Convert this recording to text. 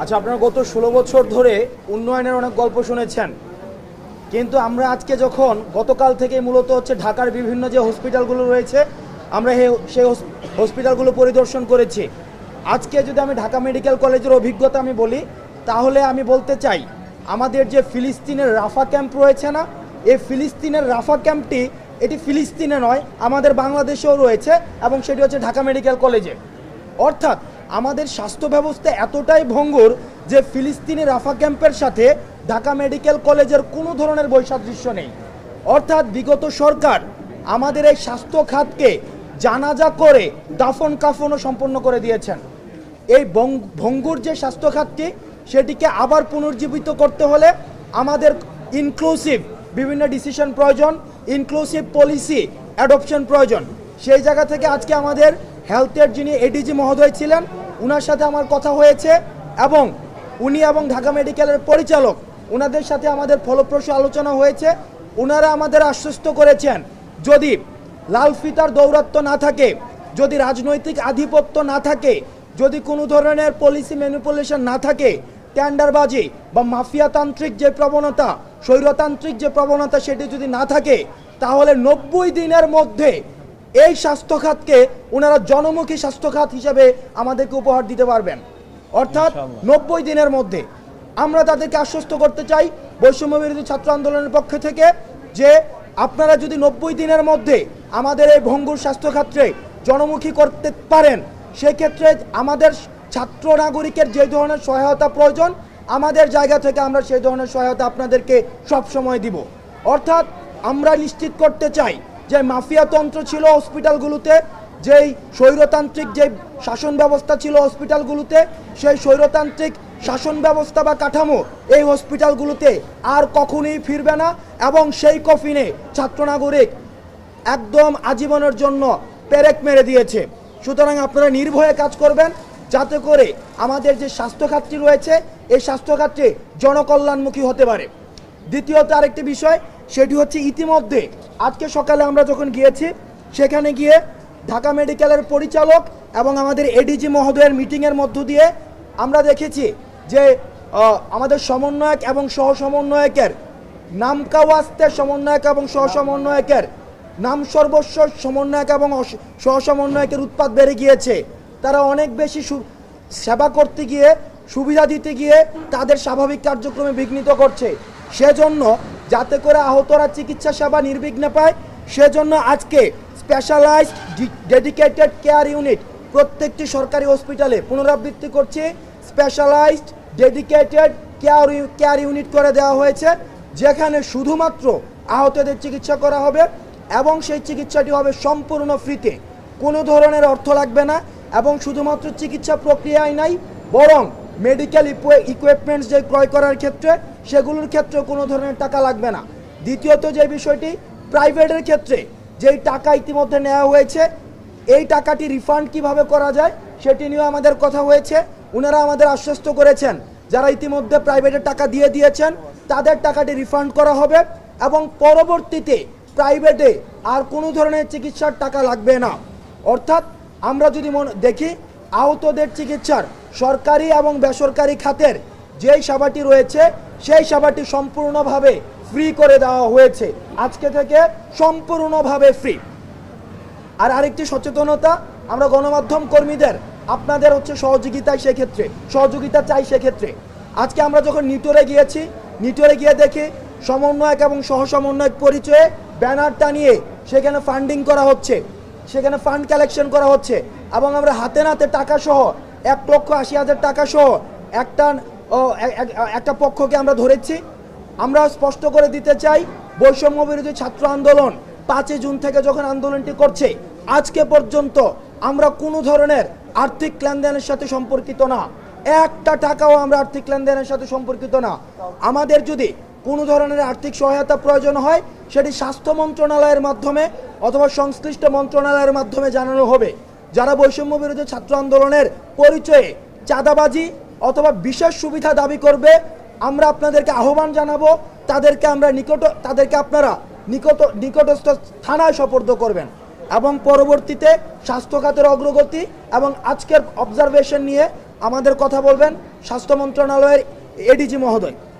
আচ্ছা আপনারা গত ষোলো বছর ধরে উন্নয়নের অনেক গল্প শুনেছেন কিন্তু আমরা আজকে যখন গতকাল থেকে মূলত হচ্ছে ঢাকার বিভিন্ন যে হসপিটালগুলো রয়েছে আমরা সেই হসপিটালগুলো পরিদর্শন করেছি আজকে যদি আমি ঢাকা মেডিকেল কলেজের অভিজ্ঞতা আমি বলি তাহলে আমি বলতে চাই আমাদের যে ফিলিস্তিনের রাফা ক্যাম্প রয়েছে না এই ফিলিস্তিনের রাফা ক্যাম্পটি এটি ফিলিস্তিনে নয় আমাদের বাংলাদেশেও রয়েছে এবং সেটি হচ্ছে ঢাকা মেডিকেল কলেজে অর্থাৎ আমাদের স্বাস্থ্য ব্যবস্থা এতটাই ভঙ্গুর যে ফিলিস্তিনি রাফা ক্যাম্পের সাথে ঢাকা মেডিকেল কলেজের কোনো ধরনের বৈসাদৃশ্য নেই অর্থাৎ বিগত সরকার আমাদের এই স্বাস্থ্য খাতকে জানাজা করে দাফন কাফনও সম্পন্ন করে দিয়েছেন এই ভঙ্গুর যে স্বাস্থ্য খাতটি সেটিকে আবার পুনর্জীবিত করতে হলে আমাদের ইনক্লুসিভ বিভিন্ন ডিসিশন প্রয়োজন ইনক্লুসিভ পলিসি অ্যাডপশন প্রয়োজন সেই জায়গা থেকে আজকে আমাদের হেলথের যিনি এডিজি মহোদয় ছিলেন ওনার সাথে আমার কথা হয়েছে এবং উনি এবং ঢাকা মেডিকেলের পরিচালক ওনাদের সাথে আমাদের ফলপ্রসূ আলোচনা হয়েছে ওনারা আমাদের আশ্বস্ত করেছেন যদি লাল ফিতার দৌরাত্ম্য না থাকে যদি রাজনৈতিক আধিপত্য না থাকে যদি কোনো ধরনের পলিসি ম্যানিপুলেশন না থাকে ট্যান্ডারবাজি বা মাফিয়াতান্ত্রিক যে প্রবণতা স্বৈরতান্ত্রিক যে প্রবণতা সেটি যদি না থাকে তাহলে নব্বই দিনের মধ্যে এই স্বাস্থ্যখাতকে ওনারা জনমুখী স্বাস্থ্যখাত হিসাবে আমাদেরকে উপহার দিতে পারবেন অর্থাৎ নব্বই দিনের মধ্যে আমরা তাদেরকে আশ্বস্ত করতে চাই বৈষম্য বিরোধী ছাত্র আন্দোলনের পক্ষ থেকে যে আপনারা যদি নব্বই দিনের মধ্যে আমাদের এই ভঙ্গুর স্বাস্থ্যক্ষেত্রে জনমুখী করতে পারেন সেক্ষেত্রে আমাদের ছাত্র নাগরিকের যে ধরনের সহায়তা প্রয়োজন আমাদের জায়গা থেকে আমরা সেই ধরনের সহায়তা আপনাদেরকে সবসময় দিব অর্থাৎ আমরা নিশ্চিত করতে চাই যে মাফিয়াতন্ত্র ছিল হসপিটালগুলোতে যেই স্বৈরতান্ত্রিক যে শাসন ব্যবস্থা ছিল হসপিটালগুলোতে সেই স্বৈরতান্ত্রিক শাসন ব্যবস্থা বা কাঠামো এই হসপিটালগুলোতে আর কখনই ফিরবে না এবং সেই কফিনে ছাত্রনাগরিক একদম আজীবনের জন্য পেরেক মেরে দিয়েছে সুতরাং আপনারা নির্ভয়ে কাজ করবেন যাতে করে আমাদের যে স্বাস্থ্যখাতটি রয়েছে এই স্বাস্থ্যখাতটি জনকল্যাণমুখী হতে পারে দ্বিতীয়ত আরেকটি বিষয় সেটি হচ্ছে ইতিমধ্যে আজকে সকালে আমরা যখন গিয়েছি সেখানে গিয়ে ঢাকা মেডিকেলের পরিচালক এবং আমাদের এডিজি মহোদয়ের মিটিংয়ের মধ্য দিয়ে আমরা দেখেছি যে আমাদের সমন্বয়ক এবং সহ সমন্বয়কের নামকাওয়াস্তে সমন্বয়ক এবং সহ সমন্বয়কের নাম সর্বস্ব সমন্বয়ক এবং সহ সমন্বয়কের উৎপাদ বেড়ে গিয়েছে তারা অনেক বেশি সেবা করতে গিয়ে সুবিধা দিতে গিয়ে তাদের স্বাভাবিক কার্যক্রমে বিঘ্নিত করছে সেজন্য যাতে করে আহতরা চিকিৎসা সেবা নির্বিঘ্নে পায় সেজন্য আজকে স্পেশালাইজড ডেডিকেটেড কেয়ার ইউনিট প্রত্যেকটি সরকারি হসপিটালে পুনরাবৃত্তি করছে specialised dedicated care care unit করে দেওয়া হয়েছে যেখানে শুধুমাত্র আহতদের চিকিৎসা করা হবে এবং সেই চিকিৎসাটি হবে সম্পূর্ণ ফ্রিতে কোনো ধরনের অর্থ লাগবে না এবং শুধুমাত্র চিকিৎসা প্রক্রিয়ায় নাই বরং মেডিকেল ইকুইপমেন্টস যে ক্রয় করার ক্ষেত্রে সেগুলোর ক্ষেত্রে কোনো ধরনের টাকা লাগবে না দ্বিতীয়ত যে বিষয়টি প্রাইভেটের ক্ষেত্রে যেই টাকা ইতিমধ্যে নেওয়া হয়েছে এই টাকাটি রিফান্ড কিভাবে করা যায় সেটি নিয়েও আমাদের কথা হয়েছে ওনারা আমাদের আশ্বস্ত করেছেন যারা ইতিমধ্যে প্রাইভেটে টাকা দিয়ে দিয়েছেন তাদের টাকাটি রিফান্ড করা হবে এবং পরবর্তীতে প্রাইভেটে আর কোনো ধরনের চিকিৎসার টাকা লাগবে না অর্থাৎ আমরা যদি দেখি আহতদের চিকিৎসার সরকারি এবং বেসরকারি খাতের যেই সাবাটি রয়েছে সেই সাবাটি সম্পূর্ণভাবে ফ্রি করে দেওয়া হয়েছে আজকে থেকে সম্পূর্ণভাবে ফ্রি আর আরেকটি সচেতনতা আমরা গণমাধ্যম কর্মীদের আপনাদের হচ্ছে সহযোগিতা সেক্ষেত্রে সহযোগিতা চাই সেক্ষেত্রে আজকে আমরা যখন নিটোরে গিয়েছি নিটোরে গিয়ে দেখি সমন্বয়ক এবং সহসমন্বয়ক পরিচয়ে ব্যানার টানিয়ে সেখানে ফান্ডিং করা হচ্ছে সেখানে ফান্ড কালেকশন করা হচ্ছে এবং আমরা হাতে নাতে টাকা সহ এক লক্ষ আশি হাজার টাকা সহ একটা একটা পক্ষকে আমরা ধরেছি আমরা স্পষ্ট করে দিতে চাই বৈষম্য বিরোধী ছাত্র আন্দোলন পাঁচই জুন থেকে যখন আন্দোলনটি করছে আজকে পর্যন্ত আমরা কোনো ধরনের আর্থিক লেনদেনের সাথে সম্পর্কিত না একটা টাকাও আমরা আর্থিক লেনদেনের সাথে সম্পর্কিত না আমাদের যদি কোনো ধরনের আর্থিক সহায়তা প্রয়োজন হয় সেটি স্বাস্থ্য মন্ত্রণালয়ের মাধ্যমে অথবা সংশ্লিষ্ট মন্ত্রণালয়ের মাধ্যমে জানানো হবে যারা বৈষম্য বিরোধী ছাত্র আন্দোলনের পরিচয়ে চাঁদাবাজি অথবা বিশেষ সুবিধা দাবি করবে আমরা আপনাদেরকে আহ্বান জানাবো তাদেরকে আমরা নিকট তাদেরকে আপনারা নিকট নিকটস্থ থানায় সপর্দ করবেন এবং পরবর্তীতে স্বাস্থ্য খাতের অগ্রগতি এবং আজকের অবজারভেশন নিয়ে আমাদের কথা বলবেন স্বাস্থ্য মন্ত্রণালয়ের এডিজি মহোদয়